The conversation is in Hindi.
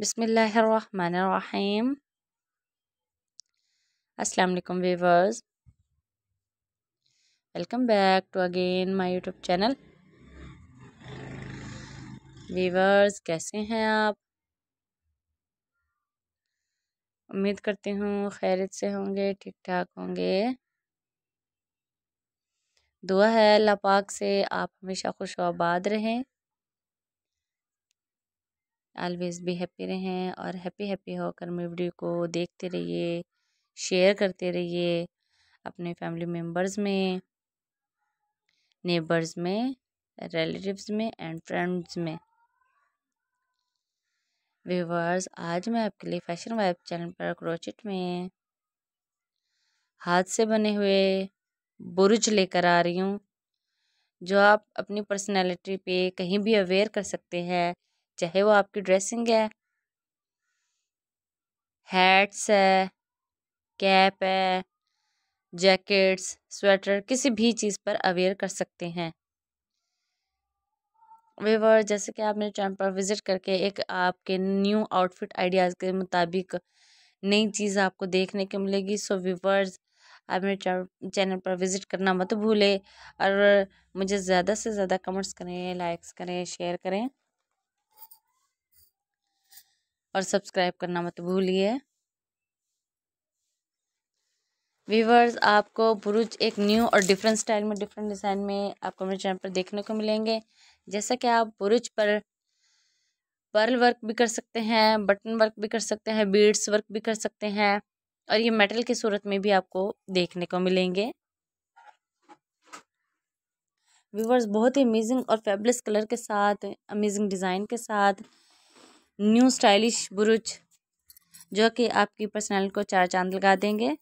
बिसमीम असलकम viewers welcome back to again my YouTube channel viewers कैसे हैं आप उम्मीद करती हूँ खैरियत से होंगे ठीक ठाक होंगे दुआ है अल्लाह पाक से आप हमेशा खुश आबाद रहें ऑलवेज भी हैप्पी रहें और हैप्पी हैप्पी होकर मेरी वीडियो को देखते रहिए शेयर करते रहिए अपने फैमिली मेम्बर्स में नेबर्स में रिलेटिव्स में एंड फ्रेंड्स में व्यूवर्स आज मैं आपके लिए फैशन वाइब चैनल पर क्रोचिट में हाथ से बने हुए बुरज लेकर आ रही हूँ जो आप अपनी पर्सनालिटी पे कहीं भी अवेयर कर सकते हैं चाहे वो आपकी ड्रेसिंग है हैट्स है कैप है जैकेट्स स्वेटर किसी भी चीज़ पर अवेयर कर सकते हैं वेवर जैसे कि आप मेरे चैनल पर विज़िट करके एक आपके न्यू आउटफिट आइडियाज़ के मुताबिक नई चीज़ आपको देखने को मिलेगी सो वीवर्स आप मेरे चैनल पर विज़िट करना मत भूलें और मुझे ज़्यादा से ज़्यादा कमेंट्स करें लाइक्स करें शेयर करें और सब्सक्राइब करना मत भूलिए वीवर्स आपको बुरुज एक न्यू और डिफरेंट स्टाइल में डिफरेंट डिज़ाइन में आपको मेरे चैनल पर देखने को मिलेंगे जैसा कि आप बुरुज पर पर्ल वर्क भी कर सकते हैं बटन वर्क भी कर सकते हैं बीड्स वर्क भी कर सकते हैं और ये मेटल की सूरत में भी आपको देखने को मिलेंगे व्यूवर्स बहुत ही अमेजिंग और फेबलेस कलर के साथ अमेजिंग डिज़ाइन के साथ न्यू स्टाइलिश ब्रुच जो कि आपकी पर्सनैलिटी को चार चांद लगा देंगे